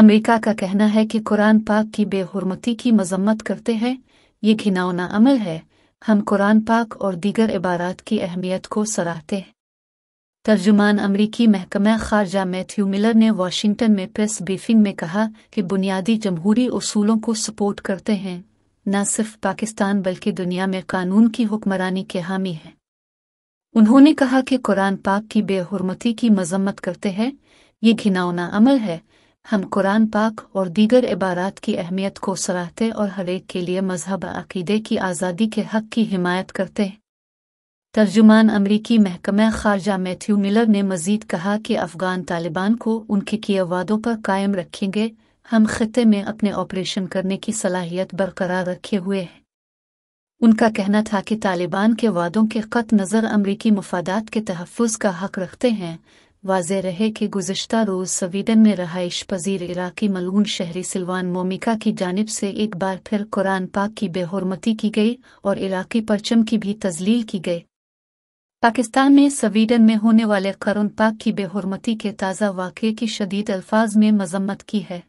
America का कहना है कि कुरान पाक की बेहरमती की मजम्मत करते हैं ये घिनौना अमल है हम कुरान पाक और दीगर इबारात की अहमियत को सराहते हैं तर्जुमान अमरीकी महकमा खारजा मैथ्यू मिलर ने वाशिंगटन में प्रेस ब्रीफिंग में कहा कि बुनियादी जमहूरी असूलों को सपोर्ट करते हैं न सिर्फ पाकिस्तान बल्कि दुनिया में कानून की हुक्मरानी के हामी हैं उन्होंने कहा कि कुरान पाक की बेहरमती की मजम्मत करते हैं ये घिनौना अमल है हम कुरान पाक और दीगर इबारात की अहमियत को सराहते और हरेक के लिए मजहब अकीदे की आज़ादी के हक की हिमायत करते हैं तर्जुमान अमरीकी महकमा खारजा मैथ्यू मिलर ने मजीद कहा कि अफगान तालिबान को उनके किए वादों पर कायम रखेंगे हम खत्े में अपने ऑपरेशन करने की सलाहियत बरकरार रखे हुए हैं उनका कहना था कि तालिबान के वादों के ख़त नज़र अमरीकी मफादात के तहफ़ का हक रखते हैं वाज रहे कि गुजशत रोज़ स्वीडन में रहाइश पजीर इराकी मलून शहरी सिलवान मोमिका की जानब से एक बार फिर कुरान पाक की बेहरमती की गई और इराकी परचम की भी तजलील की गई पाकिस्तान में स्वीडन में होने वाले करुण पाक की बेहरमती के ताज़ा वाक़े की शदीद अल्फाज में मजम्मत की है